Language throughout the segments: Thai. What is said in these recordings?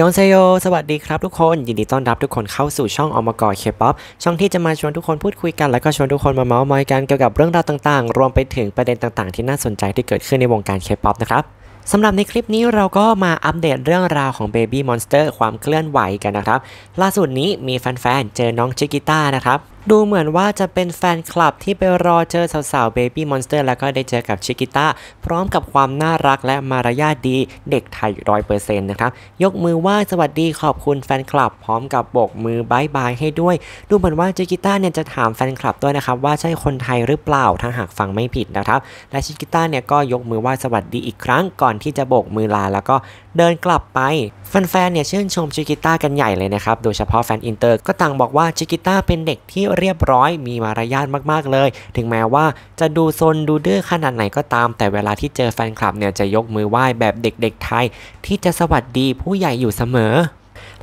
ยองเซโยสวัสดีครับทุกคน ยินดีต้อนรับทุกคนเข้าสู่ช่องอมกอเคป๊อปช่องที่จะมาชวนทุกคนพูดคุยกันแล้วก็ชวนทุกคนมาเมาส์มอยกันเกี่ยวกับเรื่องราวต่างๆ รวมไปถึงประเด็นต่างๆ ที่น่าสนใจที่เกิดขึ้นในวงการเคป๊อปนะครับสำหรับในคลิปนี้เราก็มาอัปเดตเรื่องราวของ Baby Monster ความเคลื่อนไหวกันนะครับ ล่าสุดนี้มีแฟนๆเจอน้องชิกิต้านะครับดูเหมือนว่าจะเป็นแฟนคลับที่ไปรอเจอสาวๆเบบี้มอนสเตอร์แล้วก็ได้เจอกับชิกิต้า พร้อมกับความน่ารักและมารยาทดีเด็กไทยร้อยเปอร์เซ็นต์นะครับ ยกมือไหว้สวัสดีขอบคุณแฟนคลับพร้อมกับโบกมือบายบายให้ด้วย ดูเหมือนว่าชิกิต้าเนี่ยจะถามแฟนคลับด้วยนะครับว่าใช่คนไทยหรือเปล่าถ้าหากฟังไม่ผิดนะครับและชิกิต้าเนี่ยก็ยกมือไหว้สวัสดีอีกครั้ง ก่อนที่จะโบกมือลาแล้วก็เดินกลับไปแฟนๆ เนี่ยชื่นชมชิกิต้ากันใหญ่เลยนะครับโดยเฉพาะแฟนอินเตอร์ก็ต่างบอกว่าชิกิต้าเป็นเด็กที่เรียบร้อยมีมารยาทมากๆเลย ถึงแม้ว่าจะดูซนดูดื้อขนาดไหนก็ตาม แต่เวลาที่เจอแฟนคลับเนี่ยจะยกมือไหว้แบบเด็กๆไทย ที่จะสวัสดีผู้ใหญ่อยู่เสมอ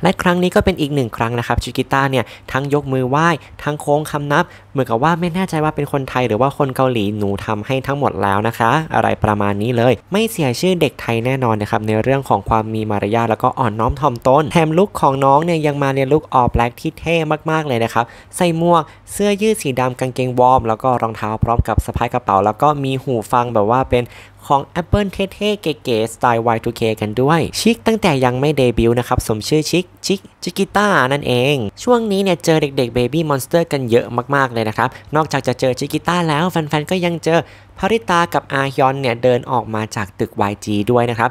และครั้งนี้ก็เป็นอีกหนึ่งครั้งนะครับชิกิต้าเนี่ยทั้งยกมือไหว้ทั้งโค้งคำนับ เหมือนกับว่าไม่แน่ใจว่าเป็นคนไทยหรือว่าคนเกาหลีหนูทำให้ทั้งหมดแล้วนะคะ อะไรประมาณนี้เลยไม่เสียชื่อเด็กไทยแน่นอนนะครับในเรื่องของความมีมารยาทแล้วก็อ่อนน้อมถ่อมตนแถมลุกของน้องเนี่ยยังมาเรียนลุกออฟแบล็กที่เท่มากๆเลยนะครับใส่หมวก เสื้อยืดสีดำกางเกงวอร์มแล้วก็รองเท้าพร้อมกับสะพายกระเป๋าแล้วก็มีหูฟังแบบว่าเป็นของ Apple เท่ๆเก๋ๆสไตล์ Y2K กันด้วย ชิคตั้งแต่ยังไม่เดบิวต์นะครับ สมชื่อชิค ชิคจิกิต้า นั่นเองช่วงนี้เนี่ยเจอเด็กๆเบบี้มอนสเตอร์กันเยอะมาก ๆเลยนะครับ นอกจากจะเจอจิกิต้าแล้วแฟนๆ ก็ยังเจอพาริตากับอาฮยอนเนี่ยเดินออกมาจากตึก YG ด้วยนะครับ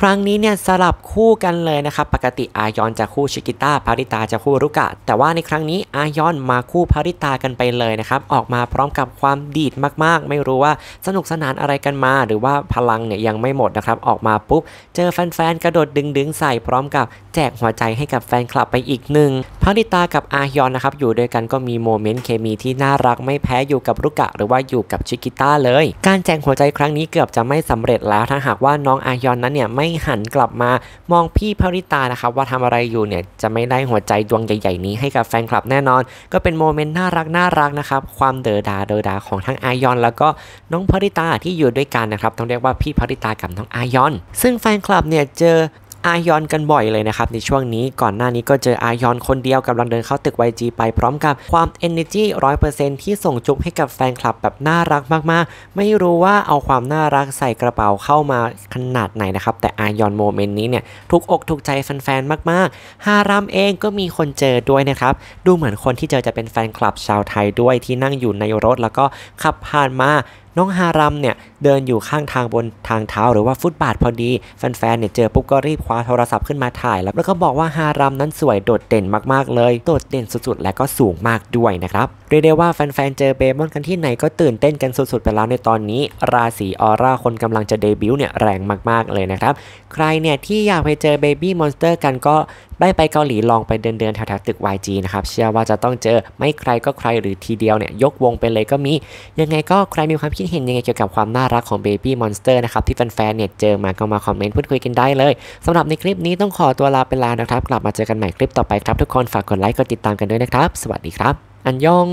ครั้งนี้เนี่ยสลับคู่กันเลยนะครับปกติอายอนจะคู่ชิกิต้าพาริตาจะคู่รุกะ แต่ว่าในครั้งนี้อายอนมาคู่พาริตากันไปเลยนะครับออกมาพร้อมกับความดีดมากๆ ไม่รู้ว่าสนุกสนานอะไรกันมา หรือว่าพลังเนี่ยยังไม่หมดนะครับออกมาปุ๊บเจอแฟนๆกระโดดดึง ๆใส่พร้อมกับแจกหัวใจให้กับแฟนคลับไปอีกหนึ่งพาริตากับอายอนนะครับอยู่ด้วยกันก็มีโมเมนต์เคมีที่น่ารักไม่แพ้อยู่กับรุกะหรือว่าอยู่กับชิกิต้าเลย การแจกหัวใจครั้งนี้เกือบจะไม่สำเร็จแล้วถ้าหากว่าน้องอายอนนั้นเนี่ยไไม่หันกลับมามองพี่พริตานะครับว่าทำอะไรอยู่เนี่ยจะไม่ได้หัวใจดวงใหญ่ๆนี้ให้กับแฟนคลับแน่นอน ก็เป็นโมเมนต์น่ารักน่ารักนะครับ ความเดอดาเดอดาของทั้งอายอน แล้วก็น้องพริตาที่อยู่ด้วยกันนะครับต้องเรียกว่าพี่พริตากับน้องอายอน ซึ่งแฟนคลับเนี่ยเจออายอนกันบ่อยเลยนะครับ ในช่วงนี้ก่อนหน้านี้ก็เจออายอนคนเดียวกำลังเดินเข้าตึก YG ไปพร้อมกับความ energy ซ็นที่ส่งจุ๊บให้กับแฟนคลับแบบน่ารักมาก ๆ ไม่รู้ว่าเอาความน่ารักใส่กระเป๋าเข้ามาขนาดไหนนะครับ แต่อายอนโมเมนต์นี้เนี่ย ทุกอกถูกใจแฟนๆ มากๆฮารามเองก็มีคนเจอด้วยนะครับ ดูเหมือนคนที่เจอจะเป็นแฟนคลับชาวไทยด้วยที่นั่งอยู่ในรถแล้วก็ขับผ่านมาน้องฮารัมเนี่ยเดินอยู่ข้างทางบนทางเท้าหรือว่าฟุตบาท พอดีแฟนๆเนี่ยเจอปุ๊บก็รีบคว้าโทรศัพท์ขึ้นมาถ่ายแล้วแล้วก็บอกว่าฮารัมนั้นสวยโดดเด่นมากๆ เลยโดดเด่นสุดๆและก็สูงมากด้วยนะครับเรียกได้ว่าแฟนๆเจอเบมอนกันที่ไหนก็ตื่นเต้นกันสุดๆไปแล้วในตอนนี้ ราศีออร่าคนกำลังจะเดบิวต์เนี่ยแรงมากๆเลยนะครับใครเนี่ยที่อยากไปเจอเบบี้มอนสเตอร์กันก็ได้ไปเกาหลีลองไปเดินเดินแถวๆตึก YG นะครับ เชื่อว่าจะต้องเจอไม่ใครก็ใครหรือทีเดียวเนี่ย ยกวงไปเลยก็มี ยังไงก็ใครมีความคิดเห็นยังไงเกี่ยวกับความน่ารักของ Baby Monster นะครับ ที่แฟนๆเนี่ยเจอมาก็มาคอมเมนต์พูดคุยกันได้เลยสำหรับในคลิปนี้ต้องขอตัวลาไปลานะครับ กลับมาเจอกันใหม่คลิปต่อไปครับทุกคนฝากกดไลค์กดติดตามกันด้วยนะครับสวัสดีครับ อันยอง